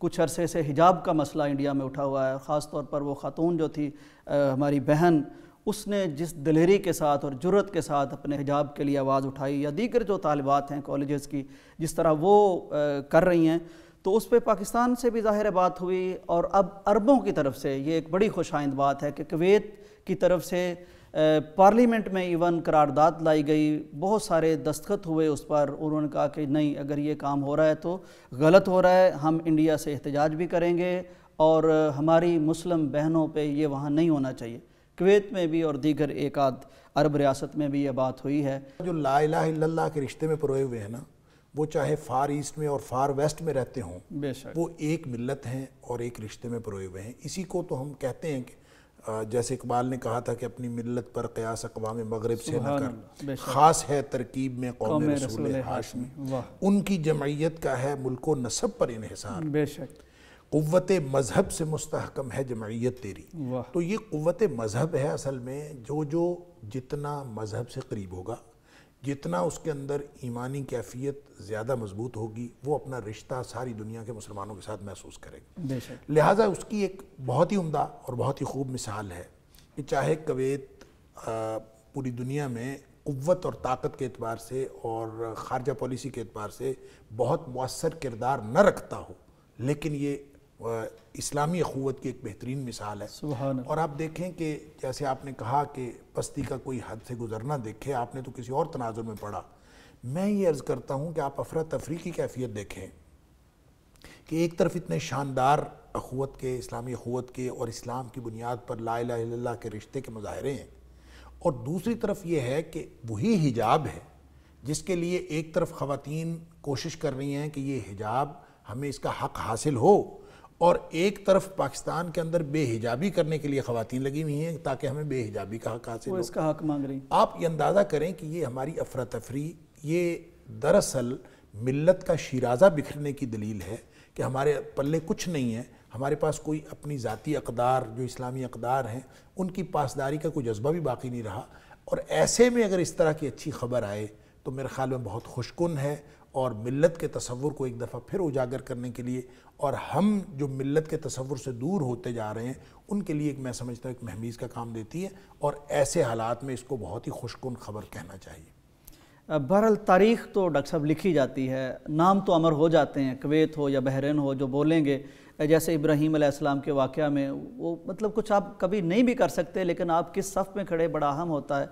कुछ अरसे से हिजाब का मसला इंडिया में उठा हुआ है ख़ास तौर पर वो ख़ातून जो थी आ, हमारी बहन उसने जिस दिलेरी के साथ और जुरत के साथ अपने हिजाब के लिए आवाज़ उठाई या दीगर जो तालबात हैं कॉलेज़ की जिस तरह वो आ, कर रही हैं तो उस पर पाकिस्तान से भी ज़ाहिर बात हुई और अब अरबों की तरफ से ये एक बड़ी खुशाइंद बात है कि कवेत की तरफ से पार्लियामेंट में इवन करारदाद लाई गई बहुत सारे दस्तखत हुए उस पर उन्होंने कहा कि नहीं अगर ये काम हो रहा है तो गलत हो रहा है हम इंडिया से एहतजाज भी करेंगे और हमारी मुस्लिम बहनों पे ये वहाँ नहीं होना चाहिए कुवैत में भी और दीगर एक आध अरब रियासत में भी ये बात हुई है जो ला लाला के रिश्ते में परोए हुए हैं ना वो चाहे फार ईस्ट में और फार वेस्ट में रहते हों वो एक मिलत हैं और एक रिश्ते में परोए हुए हैं इसी को तो हम कहते हैं कि जैसे इकबाल ने कहा था कि अपनी मिलत पर कयास अकवाम मगरब से न कर ख़ास है तरकीब में कौम रसूल हाशमी उनकी जमयत का है मुल्क नसब पर इहसार बेशक मज़हब से मुस्तकम है जमयत तेरी तो ये कुत मज़हब है असल में जो जो जितना मज़हब से करीब होगा जितना उसके अंदर ईमानी कैफियत ज़्यादा मजबूत होगी वो अपना रिश्ता सारी दुनिया के मुसलमानों के साथ महसूस करेगा लिहाजा उसकी एक बहुत ही उमदा और बहुत ही खूब मिसाल है कि चाहे कवेत पूरी दुनिया में कुत और ताकत के अतबार से और ख़ारजा पॉलिसी के अतबार से बहुत मौसर किरदार न रखता हो लेकिन ये इस्लामी अखवत की एक बेहतरीन मिसाल है और आप देखें कि जैसे आपने कहा कि बस्ती का कोई हद से गुजरना देखे आपने तो किसी और तनाजुर में पढ़ा मैं ये अर्ज़ करता हूँ कि आप अफरा तफरी की कैफियत देखें कि एक तरफ इतने शानदार अखवत के इस्लामी अखवत के और इस्लाम की बुनियाद पर ला ला के रिश्ते के मुजाहरे हैं और दूसरी तरफ ये है कि वही हिजाब है जिसके लिए एक तरफ ख़वान कोशिश कर रही हैं कि ये हिजाब हमें इसका हक़ हासिल हो और एक तरफ पाकिस्तान के अंदर बेहिजाबी करने के लिए खातन लगी हुई हैं ताकि हमें बेहिजाबी का हक हासिल इसका हक मांग रही आप ये अंदाज़ा करें कि ये हमारी अफरा तफरी ये दरअसल मिलत का शराजा बिखरने की दलील है कि हमारे पल्ले कुछ नहीं है हमारे पास कोई अपनी ज़ाती अकदार जो इस्लामी अकदार हैं उनकी पासदारी का कोई जज्बा भी बाकी नहीं रहा और ऐसे में अगर इस तरह की अच्छी खबर आए तो मेरे ख्याल में बहुत खुशकुन है और मिलत के तस्वुर को एक दफ़ा फिर उजागर करने के लिए और हम जो मिलत के तस्वुर से दूर होते जा रहे हैं उनके लिए एक मैं समझता हूँ एक महमीज़ का काम देती है और ऐसे हालात में इसको बहुत ही खुशकुन खबर कहना चाहिए बहरल तारीख तो डॉक्टर साहब लिखी जाती है नाम तो अमर हो जाते हैं कवेत हो या बहरीन हो जो बोलेंगे जैसे इब्राहिम आसमाम के वाक़ में वो मतलब कुछ आप कभी नहीं भी कर सकते लेकिन आप किस सफ़ में खड़े बड़ा अहम होता है